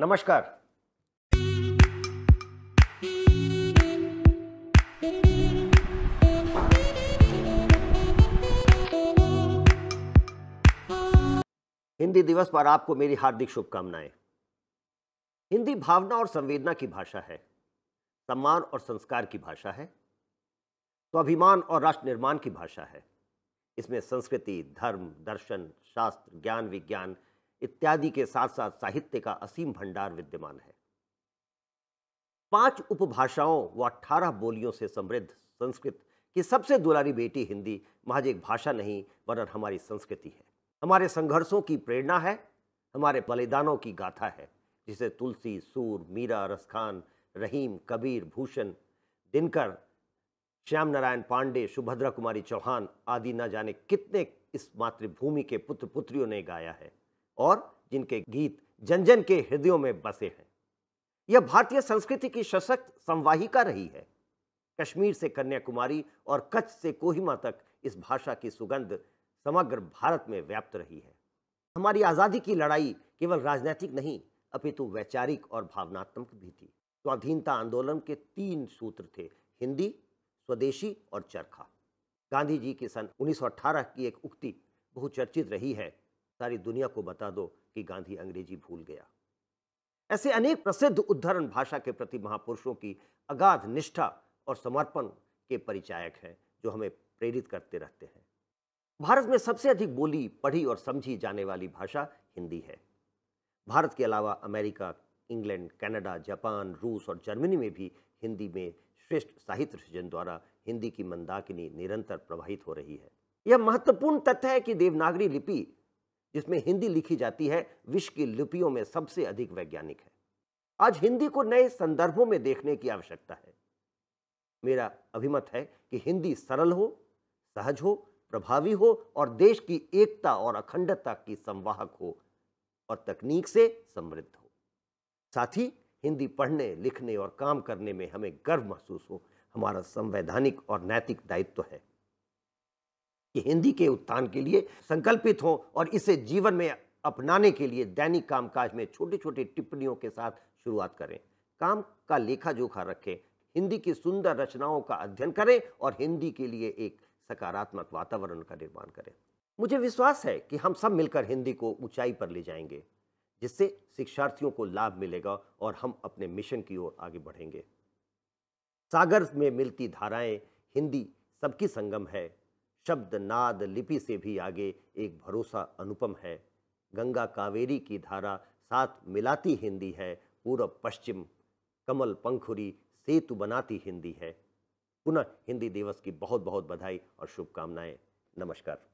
नमस्कार हिंदी दिवस पर आपको मेरी हार्दिक शुभकामनाएं हिंदी भावना और संवेदना की भाषा है सम्मान और संस्कार की भाषा है स्वाभिमान और राष्ट्र निर्माण की भाषा है इसमें संस्कृति धर्म दर्शन शास्त्र ज्ञान विज्ञान इत्यादि के साथ साथ साहित्य का असीम भंडार विद्यमान है पांच उपभाषाओं व अठारह बोलियों से समृद्ध संस्कृत की सबसे दुलारी बेटी हिंदी महज एक भाषा नहीं वरन हमारी संस्कृति है हमारे संघर्षों की प्रेरणा है हमारे बलिदानों की गाथा है जिसे तुलसी सूर मीरा रसखान रहीम कबीर भूषण दिनकर श्याम नारायण पांडे सुभद्रा कुमारी चौहान आदि न जाने कितने इस मातृभूमि के पुत्र पुत्रियों ने गाया है और जिनके गीत जन जन के हृदयों में बसे हैं यह भारतीय संस्कृति की सशक्त संवाहिका रही है कश्मीर से कन्याकुमारी और कच्छ से कोहिमा तक इस भाषा की सुगंध समग्र भारत में व्याप्त रही है हमारी आज़ादी की लड़ाई केवल राजनैतिक नहीं अपितु वैचारिक और भावनात्मक भी थी स्वाधीनता आंदोलन के तीन सूत्र थे हिंदी स्वदेशी और चरखा गांधी जी के सन 1918 की एक उक्ति बहुचर्चित रही है सारी दुनिया को बता दो कि गांधी अंग्रेजी भूल गया ऐसे अनेक प्रसिद्ध उद्धरण भाषा के प्रति महापुरुषों की अगाध निष्ठा और समर्पण के परिचायक हैं जो हमें प्रेरित करते रहते हैं भारत में सबसे अधिक बोली पढ़ी और समझी जाने वाली भाषा हिंदी है भारत के अलावा अमेरिका इंग्लैंड कनाडा जापान रूस और जर्मनी में भी हिंदी में श्रेष्ठ साहित्य सृजन द्वारा हिंदी की मंदाकिनी निरंतर प्रवाहित हो रही है यह महत्वपूर्ण तथ्य है कि देवनागरी लिपि जिसमें हिंदी लिखी जाती है विश्व की लिपियों में सबसे अधिक वैज्ञानिक है आज हिंदी को नए संदर्भों में देखने की आवश्यकता है मेरा अभिमत है कि हिंदी सरल हो सहज हो प्रभावी हो और देश की एकता और अखंडता की संवाहक हो और तकनीक से समृद्ध हो साथ ही हिंदी पढ़ने लिखने और काम करने में हमें गर्व महसूस हो हमारा संवैधानिक और नैतिक दायित्व तो है कि हिंदी के उत्थान के लिए संकल्पित हों और इसे जीवन में अपनाने के लिए दैनिक कामकाज में छोटी छोटी टिप्पणियों के साथ शुरुआत करें काम का लेखा जोखा रखें हिंदी की सुंदर रचनाओं का अध्ययन करें और हिंदी के लिए एक सकारात्मक वातावरण का निर्माण करें मुझे विश्वास है कि हम सब मिलकर हिंदी को ऊंचाई पर ले जाएंगे जिससे शिक्षार्थियों को लाभ मिलेगा और हम अपने मिशन की ओर आगे बढ़ेंगे सागर में मिलती धाराएं हिंदी सबकी संगम है शब्द नाद लिपि से भी आगे एक भरोसा अनुपम है गंगा कावेरी की धारा साथ मिलाती हिंदी है पूरब पश्चिम कमल पंखुरी सेतु बनाती हिंदी है पुनः हिंदी दिवस की बहुत बहुत बधाई और शुभकामनाएं नमस्कार